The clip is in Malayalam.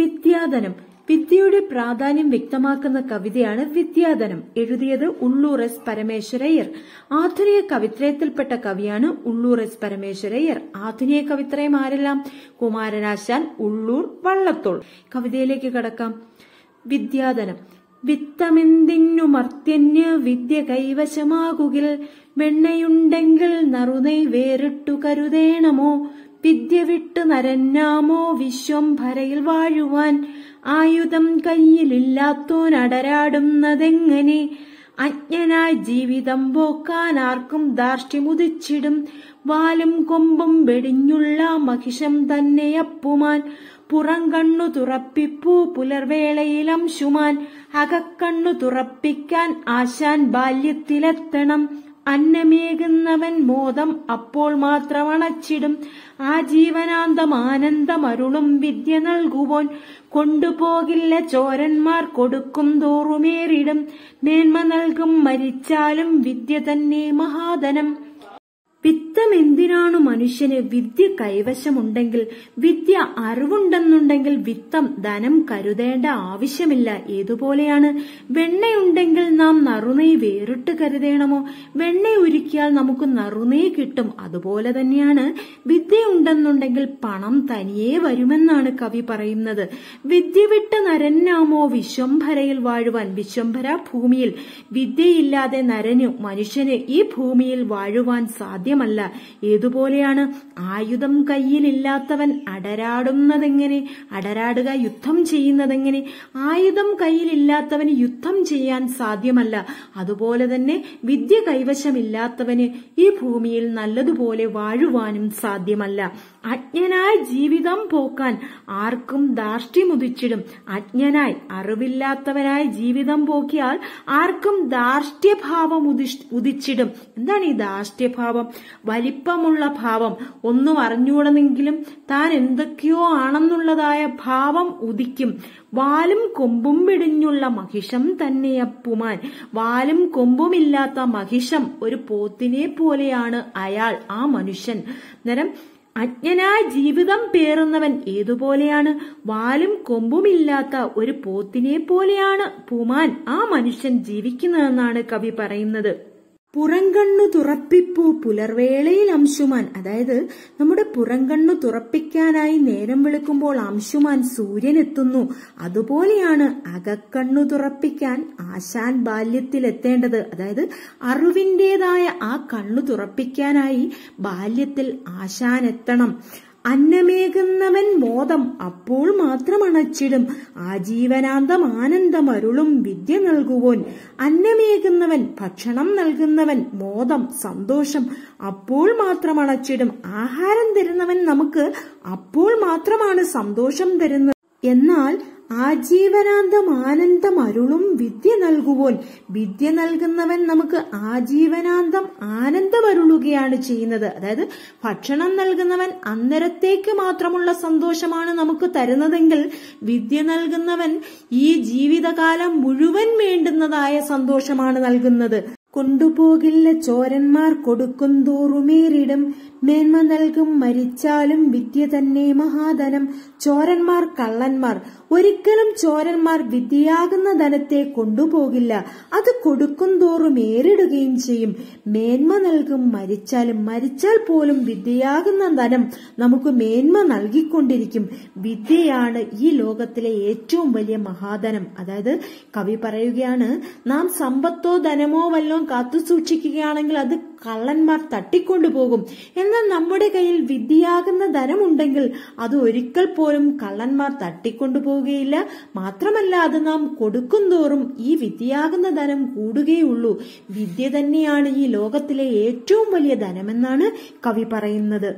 വിദ്യാധനം വിദ്യയുടെ പ്രാധാന്യം വ്യക്തമാക്കുന്ന കവിതയാണ് വിദ്യാധനം എഴുതിയത് ഉള്ളൂർ എസ് പരമേശ്വരയ്യർ ആധുനിക കവിത്രയത്തിൽപ്പെട്ട കവിയാണ് ഉള്ളൂർ എസ് പരമേശ്വരയ്യർ ആധുനിക കവിത്രയം ആരെല്ലാം കുമാരനാശാൻ ഉള്ളൂർ വള്ളത്തോൾ കവിതയിലേക്ക് കടക്കാം വിദ്യാധനം വിത്തമെന്തിന്നു മർത്യന്യ വിദ്യ കൈവശമാകുകിൽ വെണ്ണയുണ്ടെങ്കിൽ നറുനെ വേറിട്ടു കരുതേണമോ വിദ്യ വിട്ട് നരന്നാമോ വിശ്വംഭരയിൽ വാഴുവാൻ ആയുധം കയ്യിലില്ലാത്തോൻ അടരാടുന്നതെങ്ങനെ അജ്ഞനായി ജീവിതം പോക്കാൻ ആർക്കും ദാർഷ്ട്യമുദിച്ചിടും വാലും കൊമ്പും വെടിഞ്ഞുള്ള മഹിഷം തന്നെയപ്പുമാൻ പുറം കണ്ണു തുറപ്പിപ്പൂ പുലർവേളയിൽ അംശുമാൻ അകക്കണ്ണു തുറപ്പിക്കാൻ ആശാൻ ബാല്യത്തിലെത്തണം അന്നമേകുന്നവൻ മോദം അപ്പോൾ മാത്രമണച്ചിടും ആ ജീവനാന്തം ആനന്ദമരുളും വിദ്യ നൽകുവോൻ കൊണ്ടുപോകില്ല ചോരന്മാർ കൊടുക്കും തോറുമേറിടും മേന്മ നൽകും മരിച്ചാലും വിദ്യ തന്നെ മഹാധനം വിത്തമെന്തിനാണു മനുഷ്യന് വിദ്യ കൈവശമുണ്ടെങ്കിൽ വിദ്യ അറിവുണ്ടെന്നുണ്ടെങ്കിൽ വിത്തം ധനം കരുതേണ്ട ആവശ്യമില്ല ഏതുപോലെയാണ് വെണ്ണയുണ്ടെങ്കിൽ നാം നറുനെയ് വേറിട്ട് കരുതേണമോ വെണ്ണ ഉരുക്കിയാൽ നമുക്ക് നറുനെയ് കിട്ടും അതുപോലെ തന്നെയാണ് വിദ്യയുണ്ടെന്നുണ്ടെങ്കിൽ പണം തനിയെ വരുമെന്നാണ് കവി പറയുന്നത് വിദ്യ വിട്ട് നരനാമോ വിശ്വംഭരയിൽ വാഴുവാൻ വിശ്വംഭര ഭൂമിയിൽ വിദ്യയില്ലാതെ നരനു മനുഷ്യന് ഈ ഭൂമിയിൽ വാഴുവാൻ സാധ്യ സാധ്യമല്ല ഏതുപോലെയാണ് ആയുധം കയ്യിലില്ലാത്തവൻ അടരാടുന്നതെങ്ങനെ അടരാടുക യുദ്ധം ചെയ്യുന്നതെങ്ങനെ ആയുധം കയ്യിലില്ലാത്തവന് യുദ്ധം ചെയ്യാൻ സാധ്യമല്ല അതുപോലെ തന്നെ വിദ്യ കൈവശമില്ലാത്തവന് ഈ ഭൂമിയിൽ നല്ലതുപോലെ വാഴുവാനും സാധ്യമല്ല അജ്ഞനായി ജീവിതം പോക്കാൻ ആർക്കും ദാർഷ്ട്യമുദിച്ചിടും അജ്ഞനായി അറിവില്ലാത്തവനായി ജീവിതം പോക്കിയാൽ ആർക്കും ദാർഷ്ട്യഭാവം ഉദിച്ചിടും എന്താണ് ഈ ദാർഷ്ട്യഭാവം വലിപ്പമുള്ള ഭാവം ഒന്നും അറിഞ്ഞുകൂടുന്നെങ്കിലും താൻ എന്തൊക്കെയോ ആണെന്നുള്ളതായ ഭാവം ഉദിക്കും വാലും കൊമ്പും വെടിഞ്ഞുള്ള മഹിഷം തന്നെയപ്പുമാൻ വാലും കൊമ്പുമില്ലാത്ത മഹിഷം ഒരു പോത്തിനെ പോലെയാണ് അയാൾ ആ മനുഷ്യൻ നേരം അജ്ഞനായ ജീവിതം പേറുന്നവൻ ഏതുപോലെയാണ് വാലും കൊമ്പുമില്ലാത്ത ഒരു പോത്തിനെ പോലെയാണ് പൂമാൻ ആ മനുഷ്യൻ ജീവിക്കുന്നതെന്നാണ് കവി പറയുന്നത് പുറംകണ്ണു തുറപ്പിപ്പൂ പുലർവേളയിൽ അംശുമാൻ അതായത് നമ്മുടെ പുറംകണ്ണു തുറപ്പിക്കാനായി നേരം വിളിക്കുമ്പോൾ അംശുമാൻ സൂര്യൻ എത്തുന്നു അതുപോലെയാണ് അകക്കണ്ണു തുറപ്പിക്കാൻ ആശാൻ ബാല്യത്തിൽ എത്തേണ്ടത് അതായത് അറിവിൻ്റെതായ ആ കണ്ണു തുറപ്പിക്കാനായി ബാല്യത്തിൽ ആശാൻ എത്തണം അന്നമേകുന്നവൻ ബോധം അപ്പോൾ മാത്രമണച്ചിടും ആജീവനാന്തം ആനന്ദം അരുളും വിദ്യ നൽകുവോൻ അന്നമേകുന്നവൻ ഭക്ഷണം നൽകുന്നവൻ മോദം സന്തോഷം അപ്പോൾ മാത്രമണച്ചിടും ആഹാരം തരുന്നവൻ നമുക്ക് അപ്പോൾ മാത്രമാണ് സന്തോഷം തരുന്നത് എന്നാൽ ആജീവനാന്തം ആനന്ദം അരുളും വിദ്യ നൽകുവോൻ വിദ്യ നൽകുന്നവൻ നമുക്ക് ആജീവനാന്തം ആനന്ദം അരുളുകയാണ് ചെയ്യുന്നത് അതായത് ഭക്ഷണം നൽകുന്നവൻ അന്നരത്തേക്ക് മാത്രമുള്ള സന്തോഷമാണ് നമുക്ക് തരുന്നതെങ്കിൽ വിദ്യ നൽകുന്നവൻ ഈ ജീവിതകാലം മുഴുവൻ വേണ്ടുന്നതായ സന്തോഷമാണ് നൽകുന്നത് കൊണ്ടുപോകില്ല ചോരന്മാർ കൊടുക്കുന്തോറുമേറിടും മേന്മ നൽകും മരിച്ചാലും വിദ്യ തന്നെ മഹാധനം ചോരന്മാർ കള്ളന്മാർ ഒരിക്കലും ചോരന്മാർ വിദ്യയാകുന്ന ധനത്തെ കൊണ്ടുപോകില്ല അത് തോറും ഏറിടുകയും ചെയ്യും മേന്മ നൽകും മരിച്ചാലും മരിച്ചാൽ പോലും വിദ്യയാകുന്ന ധനം നമുക്ക് മേന്മ നൽകിക്കൊണ്ടിരിക്കും വിദ്യയാണ് ഈ ലോകത്തിലെ ഏറ്റവും വലിയ മഹാധനം അതായത് കവി പറയുകയാണ് നാം സമ്പത്തോ ധനമോ വല്ലോ മാത്രം കാത്തു സൂക്ഷിക്കുകയാണെങ്കിൽ അത് കള്ളന്മാർ തട്ടിക്കൊണ്ടുപോകും എന്നാൽ നമ്മുടെ കയ്യിൽ വിദ്യയാകുന്ന ധനമുണ്ടെങ്കിൽ അത് ഒരിക്കൽ പോലും കള്ളന്മാർ തട്ടിക്കൊണ്ടുപോകുകയില്ല മാത്രമല്ല അത് നാം കൊടുക്കുന്തോറും ഈ വിദ്യയാകുന്ന ധനം കൂടുകയുള്ളൂ വിദ്യ തന്നെയാണ് ഈ ലോകത്തിലെ ഏറ്റവും വലിയ ധനമെന്നാണ് കവി പറയുന്നത്